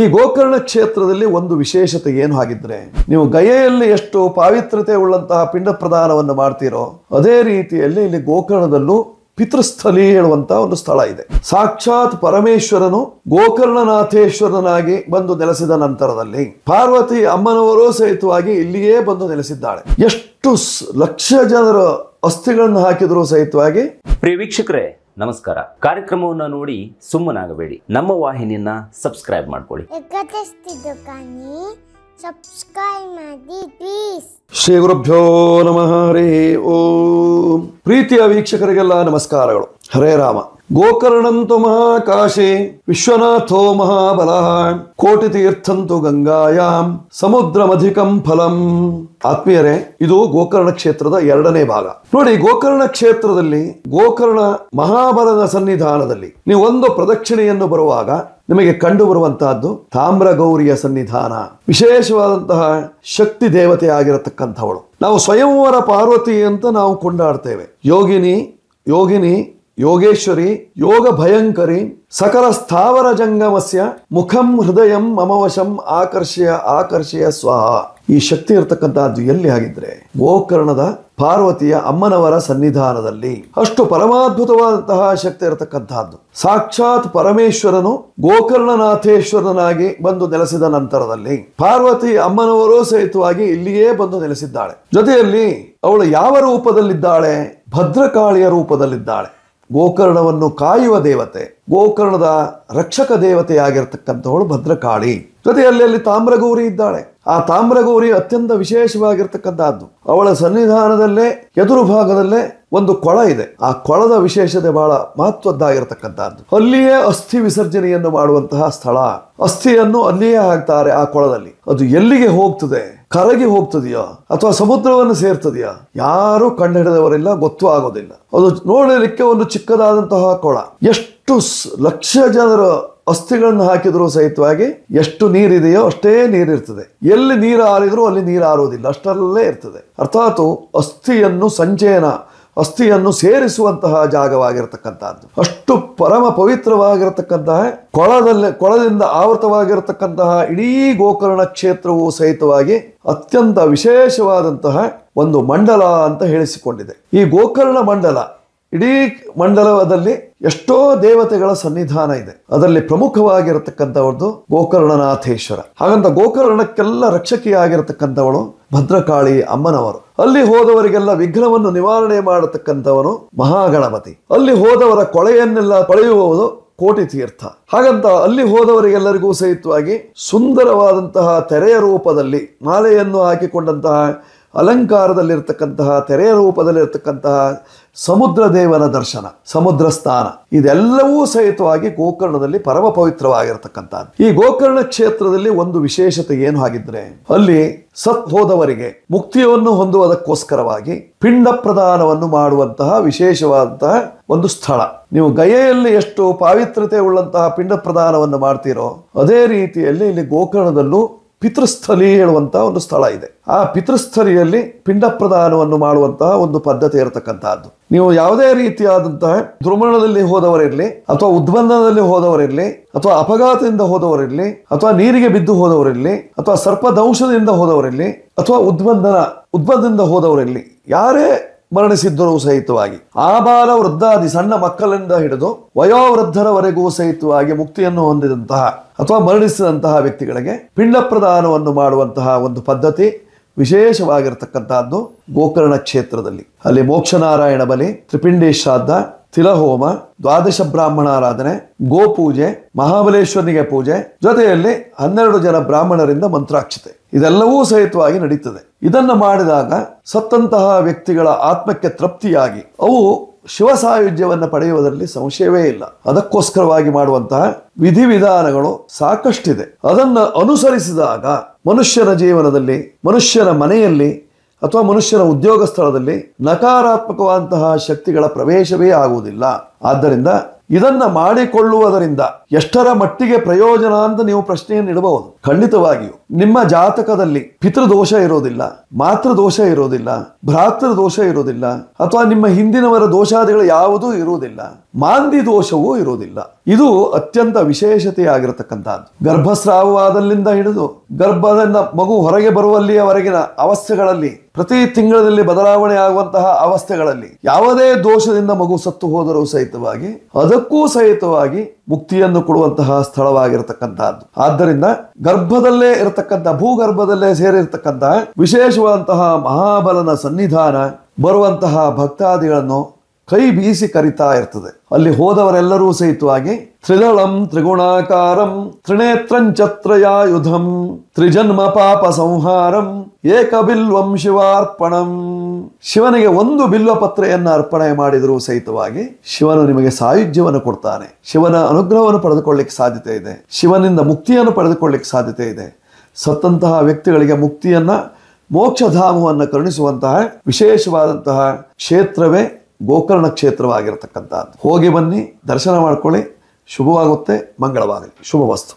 ಈ ಗೋಕರ್ಣ ಕ್ಷೇತ್ರದಲ್ಲಿ ಒಂದು ವಿಶೇಷತೆ ಏನು ಹಾಗಿದ್ರೆ ನೀವು ಗಯೆಯಲ್ಲಿ ಎಷ್ಟು ಪಾವಿತ್ರತೆ ಉಳ್ಳಂತಹ ಪಿಂಡ ಪ್ರದಾನವನ್ನು ಮಾಡ್ತೀರೋ ಅದೇ ರೀತಿಯಲ್ಲಿ ಇಲ್ಲಿ ಗೋಕರ್ಣದಲ್ಲೂ ಪಿತೃಸ್ಥಲಿ ಹೇಳುವಂತಹ ಒಂದು ಸ್ಥಳ ಇದೆ ಸಾಕ್ಷಾತ್ ಪರಮೇಶ್ವರನು ಗೋಕರ್ಣನಾಥೇಶ್ವರನಾಗಿ ಬಂದು ನೆಲೆಸಿದ ನಂತರದಲ್ಲಿ ಪಾರ್ವತಿ ಅಮ್ಮನವರೂ ಸಹಿತವಾಗಿ ಇಲ್ಲಿಯೇ ಬಂದು ನೆಲೆಸಿದ್ದಾಳೆ ಎಷ್ಟು ಲಕ್ಷ ಜನರ ಅಸ್ಥಿಗಳನ್ನು ಹಾಕಿದರೂ ಸಹಿತವಾಗಿ ಪ್ರಿಯ ವೀಕ್ಷಕರೇ ನಮಸ್ಕಾರ ಕಾರ್ಯಕ್ರಮವನ್ನು ನೋಡಿ ಸುಮ್ಮನಾಗಬೇಡಿ ನಮ್ಮ ವಾಹಿನಿಯನ್ನ ಸಬ್ಸ್ಕ್ರೈಬ್ ಮಾಡ್ಕೊಳ್ಳಿ ಶ್ರೀ ಗುರುಭ್ಯೋ ನಮಃ ಹರೇ ಓಂ ಪ್ರೀತಿಯ ವೀಕ್ಷಕರಿಗೆಲ್ಲ ನಮಸ್ಕಾರಗಳು ಹರೇ ರಾಮ ಗೋಕರ್ಣಂತು ಮಹಾಕಾಶಿ ವಿಶ್ವನಾಥೋ ಮಹಾಬಲ ಕೋಟಿ ತೀರ್ಥಂತು ಗಂಗಾಯಾಮ್ ಸಮುದ್ರಮಧಿಕಂ ಫಲಂ ಆತ್ಮೀಯರೇ ಇದು ಗೋಕರ್ಣ ಕ್ಷೇತ್ರದ ಎರಡನೇ ಭಾಗ ನೋಡಿ ಗೋಕರ್ಣ ಕ್ಷೇತ್ರದಲ್ಲಿ ಗೋಕರ್ಣ ಮಹಾಬಲದ ಸನ್ನಿಧಾನದಲ್ಲಿ ನೀವು ಒಂದು ಪ್ರದಕ್ಷಿಣೆಯನ್ನು ಬರುವಾಗ ನಿಮಗೆ ಕಂಡು ಬರುವಂತಹದ್ದು ತಾಮ್ರ ಗೌರಿಯ ಸನ್ನಿಧಾನ ವಿಶೇಷವಾದಂತಹ ಶಕ್ತಿ ದೇವತೆ ಆಗಿರತಕ್ಕಂಥವಳು ನಾವು ಸ್ವಯಂವರ ಪಾರ್ವತಿ ಅಂತ ನಾವು ಕೊಂಡಾಡ್ತೇವೆ ಯೋಗಿನಿ ಯೋಗಿನಿ ಯೋಗೇಶ್ವರಿ ಯೋಗ ಭಯಂಕರಿ ಸಕಲ ಸ್ಥಾವರ ಜಂಗಮಸ್ಯ ಮುಖಂ ಹೃದಯಂ ಮಮವಶಂ ಆಕರ್ಷಯ ಆಕರ್ಷಯ ಸ್ವಾಹ ಈ ಶಕ್ತಿ ಇರತಕ್ಕಂತಹದ್ದು ಎಲ್ಲಿ ಆಗಿದ್ರೆ ಗೋಕರ್ಣದ ಪಾರ್ವತಿಯ ಅಮ್ಮನವರ ಸನ್ನಿಧಾನದಲ್ಲಿ ಅಷ್ಟು ಪರಮಾದ್ಭುತವಾದಂತಹ ಶಕ್ತಿ ಇರತಕ್ಕಂತಹದ್ದು ಸಾಕ್ಷಾತ್ ಪರಮೇಶ್ವರನು ಗೋಕರ್ಣನಾಥೇಶ್ವರನಾಗಿ ಬಂದು ನೆಲೆಸಿದ ನಂತರದಲ್ಲಿ ಪಾರ್ವತಿ ಅಮ್ಮನವರೂ ಸಹಿತವಾಗಿ ಇಲ್ಲಿಯೇ ಬಂದು ನೆಲೆಸಿದ್ದಾಳೆ ಜೊತೆಯಲ್ಲಿ ಅವಳು ಯಾವ ರೂಪದಲ್ಲಿದ್ದಾಳೆ ಭದ್ರಕಾಳಿಯ ರೂಪದಲ್ಲಿದ್ದಾಳೆ ಗೋಕರ್ಣವನ್ನು ಕಾಯುವ ದೇವತೆ ಗೋಕರ್ಣದ ರಕ್ಷಕ ಆಗಿರ್ತಕ್ಕಂಥವಳು ಭದ್ರಕಾಳಿ ಜೊತೆ ಅಲ್ಲಿ ತಾಮ್ರಗೌರಿ ಇದ್ದಾಳೆ ಆ ತಾಮ್ರಗೌರಿ ಅತ್ಯಂತ ವಿಶೇಷವಾಗಿರ್ತಕ್ಕಂಥದ್ದು ಅವಳ ಸನ್ನಿಧಾನದಲ್ಲೇ ಎದುರು ಭಾಗದಲ್ಲೇ ಒಂದು ಕೊಳ ಇದೆ ಆ ಕೊಳದ ವಿಶೇಷತೆ ಬಹಳ ಮಹತ್ವದ್ದಾಗಿರತಕ್ಕಂಥದ್ದು ಅಲ್ಲಿಯೇ ಅಸ್ಥಿ ವಿಸರ್ಜನೆಯನ್ನು ಮಾಡುವಂತಹ ಸ್ಥಳ ಅಸ್ಥಿಯನ್ನು ಅಲ್ಲಿಯೇ ಹಾಕ್ತಾರೆ ಆ ಕೊಳದಲ್ಲಿ ಅದು ಎಲ್ಲಿಗೆ ಹೋಗ್ತದೆ ಕರಗಿ ಹೋಗ್ತದೆಯಾ ಅಥವಾ ಸಮುದ್ರವನ್ನು ಸೇರ್ತದೆಯಾ ಯಾರು ಕಂಡುಹಿಡಿದವರೆಲ್ಲ ಗೊತ್ತು ಆಗೋದಿಲ್ಲ ಅದು ನೋಡಲಿಕ್ಕೆ ಒಂದು ಚಿಕ್ಕದಾದಂತಹ ಕೊಳ ಎಷ್ಟು ಲಕ್ಷ ಜನರ ಅಸ್ಥಿಗಳನ್ನು ಹಾಕಿದರೂ ಸಹಿತವಾಗಿ ಎಷ್ಟು ನೀರಿದೆಯೋ ಅಷ್ಟೇ ನೀರಿರ್ತದೆ ಎಲ್ಲಿ ನೀರು ಹಾರಿದ್ರು ಅಲ್ಲಿ ನೀರು ಆರೋದಿಲ್ಲ ಅಷ್ಟರಲ್ಲೇ ಇರ್ತದೆ ಅರ್ಥಾತ್ ಅಸ್ಥಿಯನ್ನು ಸಂಜಯನ ಅಸ್ಥಿಯನ್ನು ಸೇರಿಸುವಂತಹ ಜಾಗವಾಗಿರತಕ್ಕಂತಹದ್ದು ಅಷ್ಟು ಪರಮ ಪವಿತ್ರವಾಗಿರತಕ್ಕಂತಹ ಕೊಳದಲ್ಲಿ ಕೊಳದಿಂದ ಆವೃತವಾಗಿರತಕ್ಕಂತಹ ಇಡೀ ಗೋಕರ್ಣ ಕ್ಷೇತ್ರವು ಸಹಿತವಾಗಿ ಅತ್ಯಂತ ವಿಶೇಷವಾದಂತಹ ಒಂದು ಮಂಡಲ ಅಂತ ಹೇಳಿಸಿಕೊಂಡಿದೆ ಈ ಗೋಕರ್ಣ ಮಂಡಲ ಇಡೀ ಮಂಡಲದಲ್ಲಿ ಎಷ್ಟೋ ದೇವತೆಗಳ ಸನ್ನಿಧಾನ ಇದೆ ಅದರಲ್ಲಿ ಪ್ರಮುಖವಾಗಿರತಕ್ಕಂಥವ್ರದ್ದು ಗೋಕರ್ಣನಾಥೇಶ್ವರ ಹಾಗಂತ ಗೋಕರ್ಣಕ್ಕೆಲ್ಲ ರಕ್ಷಕಿಯಾಗಿರತಕ್ಕಂಥವಳು ಭದ್ರಕಾಳಿ ಅಮ್ಮನವರು ಅಲ್ಲಿ ಹೋದವರಿಗೆಲ್ಲ ವಿಘ್ನವನ್ನು ನಿವಾರಣೆ ಮಾಡತಕ್ಕಂಥವನು ಮಹಾಗಣಪತಿ ಅಲ್ಲಿ ಹೋದವರ ಕೊಳೆಯನ್ನೆಲ್ಲ ಕೊಳೆಯುವವನು ಕೋಟಿ ತೀರ್ಥ ಹಾಗಂತ ಅಲ್ಲಿ ಹೋದವರಿಗೆಲ್ಲರಿಗೂ ಸಹಿತವಾಗಿ ಸುಂದರವಾದಂತಹ ತೆರೆಯ ರೂಪದಲ್ಲಿ ಮಾಲೆಯನ್ನು ಹಾಕಿಕೊಂಡಂತಹ ಅಲಂಕಾರದಲ್ಲಿರ್ತಕ್ಕಂತಹ ತೆರೆಯ ರೂಪದಲ್ಲಿರ್ತಕ್ಕಂತಹ ಸಮುದ್ರ ದೇವನ ದರ್ಶನ ಸಮುದ್ರ ಸ್ಥಾನ ಇದೆಲ್ಲವೂ ಸಹಿತವಾಗಿ ಗೋಕರ್ಣದಲ್ಲಿ ಪರಮ ಪವಿತ್ರವಾಗಿರತಕ್ಕಂಥದ್ದು ಈ ಗೋಕರ್ಣ ಕ್ಷೇತ್ರದಲ್ಲಿ ಒಂದು ವಿಶೇಷತೆ ಏನು ಆಗಿದ್ರೆ ಅಲ್ಲಿ ಸತ್ ಹೋದವರಿಗೆ ಮುಕ್ತಿಯನ್ನು ಹೊಂದುವುದಕ್ಕೋಸ್ಕರವಾಗಿ ಪಿಂಡ ಪ್ರದಾನವನ್ನು ಮಾಡುವಂತಹ ವಿಶೇಷವಾದಂತಹ ಒಂದು ಸ್ಥಳ ನೀವು ಗಯೆಯಲ್ಲಿ ಎಷ್ಟು ಪಾವಿತ್ರತೆ ಉಳ್ಳಂತಹ ಪಿಂಡ ಪ್ರದಾನವನ್ನು ಮಾಡ್ತೀರೋ ಅದೇ ರೀತಿಯಲ್ಲಿ ಇಲ್ಲಿ ಗೋಕರ್ಣದಲ್ಲೂ ಪಿತೃಸ್ಥಲಿ ಹೇಳುವಂತಹ ಒಂದು ಸ್ಥಳ ಇದೆ ಆ ಪಿತೃಸ್ಥಲಿಯಲ್ಲಿ ಪಿಂಡ ಪ್ರದಾನವನ್ನು ಮಾಡುವಂತಹ ಒಂದು ಪದ್ಧತಿ ಇರತಕ್ಕಂತಹದ್ದು ನೀವು ಯಾವುದೇ ರೀತಿಯಾದಂತಹ ದುರ್ಮರಣದಲ್ಲಿ ಹೋದವರಿರಲಿ ಅಥವಾ ಉದ್ಬಂಧನದಲ್ಲಿ ಹೋದವರಿರಲಿ ಅಥವಾ ಅಪಘಾತದಿಂದ ಹೋದವರಿರಲಿ ಅಥವಾ ನೀರಿಗೆ ಬಿದ್ದು ಹೋದವರಿರಲಿ ಅಥವಾ ಸರ್ಪದಂಶದಿಂದ ಹೋದವರಿರಲಿ ಅಥವಾ ಉದ್ಬಂಧನ ಉದ್ಬಂಧದಿಂದ ಹೋದವರಿರಲಿ ಯಾರೇ ಮರಣಿಸಿದ್ದರೂ ಸಹಿತವಾಗಿ ಆ ಬಾಲ ವೃದ್ಧಾದಿ ಸಣ್ಣ ಮಕ್ಕಳಿಂದ ಹಿಡಿದು ವಯೋವೃದ್ಧರವರೆಗೂ ಸಹಿತವಾಗಿ ಮುಕ್ತಿಯನ್ನು ಹೊಂದಿದಂತಹ ಅಥವಾ ಮರಣಿಸಿದಂತಹ ವ್ಯಕ್ತಿಗಳಿಗೆ ಪಿಂಡ ಪ್ರದಾನವನ್ನು ಮಾಡುವಂತಹ ಒಂದು ಪದ್ಧತಿ ವಿಶೇಷವಾಗಿರತಕ್ಕಂತಹದ್ದು ಗೋಕರ್ಣ ಕ್ಷೇತ್ರದಲ್ಲಿ ಅಲ್ಲಿ ಮೋಕ್ಷನಾರಾಯಣ ಬಲಿ ತ್ರಿಪಿಂಡೇಶ್ರಾದ್ದ ತಿಲಹೋಮ ದ್ವಾದಶ ಬ್ರಾಹ್ಮಣಾರಾಧನೆ ಗೋಪೂಜೆ ಮಹಾಬಲೇಶ್ವರನಿಗೆ ಪೂಜೆ ಜೊತೆಯಲ್ಲಿ ಹನ್ನೆರಡು ಜನ ಬ್ರಾಹ್ಮಣರಿಂದ ಮಂತ್ರಾಕ್ಷತೆ ಇದೆಲ್ಲವೂ ಸಹಿತವಾಗಿ ನಡೀತದೆ ಇದನ್ನ ಮಾಡಿದಾಗ ಸತ್ತಂತಹ ವ್ಯಕ್ತಿಗಳ ಆತ್ಮಕ್ಕೆ ತೃಪ್ತಿಯಾಗಿ ಅವು ಶಿವಸಾಯುಜ್ಯವನ್ನು ಪಡೆಯುವುದರಲ್ಲಿ ಸಂಶಯವೇ ಇಲ್ಲ ಅದಕ್ಕೋಸ್ಕರವಾಗಿ ಮಾಡುವಂತಹ ವಿಧಿವಿಧಾನಗಳು ಸಾಕಷ್ಟಿದೆ ಅದನ್ನು ಅನುಸರಿಸಿದಾಗ ಮನುಷ್ಯನ ಜೀವನದಲ್ಲಿ ಮನುಷ್ಯನ ಮನೆಯಲ್ಲಿ ಅಥವಾ ಮನುಷ್ಯನ ಉದ್ಯೋಗ ಸ್ಥಳದಲ್ಲಿ ನಕಾರಾತ್ಮಕವಾದಂತಹ ಶಕ್ತಿಗಳ ಪ್ರವೇಶವೇ ಆಗುವುದಿಲ್ಲ ಆದ್ದರಿಂದ ಇದನ್ನ ಮಾಡಿಕೊಳ್ಳುವುದರಿಂದ ಎಷ್ಟರ ಮಟ್ಟಿಗೆ ಪ್ರಯೋಜನ ಅಂತ ನೀವು ಪ್ರಶ್ನೆಯನ್ನು ಇಡಬಹುದು ಖಂಡಿತವಾಗಿಯೂ ನಿಮ್ಮ ಜಾತಕದಲ್ಲಿ ಪಿತೃದೋಷ ಇರೋದಿಲ್ಲ ಮಾತೃ ದೋಷ ಇರೋದಿಲ್ಲ ಭ್ರಾತೃ ದೋಷ ಇರೋದಿಲ್ಲ ಅಥವಾ ನಿಮ್ಮ ಹಿಂದಿನವರ ದೋಷಾದಿಗಳು ಯಾವುದೂ ಇರುವುದಿಲ್ಲ ಮಾಂದಿ ದೋಷವೂ ಇರುವುದಿಲ್ಲ ಇದು ಅತ್ಯಂತ ವಿಶೇಷತೆಯಾಗಿರತಕ್ಕಂಥದ್ದು ಗರ್ಭಸ್ರಾವವಾದಲ್ಲಿಂದ ಹಿಡಿದು ಗರ್ಭದಿಂದ ಮಗು ಹೊರಗೆ ಬರುವಲ್ಲಿಯವರೆಗಿನ ಅವಸ್ಥೆಗಳಲ್ಲಿ ಪ್ರತಿ ತಿಂಗಳಲ್ಲಿ ಬದಲಾವಣೆ ಆಗುವಂತಹ ಅವಸ್ಥೆಗಳಲ್ಲಿ ಯಾವುದೇ ದೋಷದಿಂದ ಮಗು ಸತ್ತು ಹೋದರೂ ಸಹಿತವಾಗಿ ಅದಕ್ಕೂ ಸಹಿತವಾಗಿ ಮುಕ್ತಿಯನ್ನು ಕೊಡುವಂತಹ ಸ್ಥಳವಾಗಿರತಕ್ಕಂತಹದ್ದು ಆದ್ದರಿಂದ ಗರ್ಭದಲ್ಲೇ ಇರತಕ್ಕಂತಹ ಭೂಗರ್ಭದಲ್ಲೇ ಸೇರಿರತಕ್ಕಂತಹ ವಿಶೇಷವಾದಂತಹ ಮಹಾಬಲನ ಸನ್ನಿಧಾನ ಬರುವಂತಹ ಭಕ್ತಾದಿಗಳನ್ನು ಕೈ ಬೀಸಿ ಕರಿತಾ ಇರ್ತದೆ ಅಲ್ಲಿ ಹೋದವರೆಲ್ಲರೂ ಸಹಿತವಾಗಿ ತ್ರಿದಳಂ ತ್ರಿಗುಣಾಕಾರಂ ತ್ರಿನೇತ್ರಂ ತ್ರಿಜನ್ಮ ಪಾಪ ಸಂಹಾರಂ ಏಕ ವಂ ಶಿವನಿಗೆ ಒಂದು ಪತ್ರೆಯನ್ನು ಅರ್ಪಣೆ ಮಾಡಿದರೂ ಸಹಿತವಾಗಿ ಶಿವನು ನಿಮಗೆ ಸಾಯುಜ್ಯವನ್ನು ಕೊಡ್ತಾನೆ ಶಿವನ ಅನುಗ್ರಹವನ್ನು ಪಡೆದುಕೊಳ್ಳಿಕ್ಕೆ ಸಾಧ್ಯತೆ ಇದೆ ಶಿವನಿಂದ ಮುಕ್ತಿಯನ್ನು ಪಡೆದುಕೊಳ್ಳಿಕ್ಕೆ ಸಾಧ್ಯತೆ ಇದೆ ಸತ್ತಂತಹ ವ್ಯಕ್ತಿಗಳಿಗೆ ಮುಕ್ತಿಯನ್ನ ಮೋಕ್ಷಧಾಮವನ್ನು ಕರುಣಿಸುವಂತಹ ವಿಶೇಷವಾದಂತಹ ಕ್ಷೇತ್ರವೇ ಗೋಕರ್ಣ ಕ್ಷೇತ್ರವಾಗಿರತಕ್ಕಂಥದ್ದು ಹೋಗಿ ಬನ್ನಿ ದರ್ಶನ ಮಾಡ್ಕೊಳ್ಳಿ ಶುಭವಾಗುತ್ತೆ ಮಂಗಳವಾಗಲಿ ಶುಭ ವಸ್ತು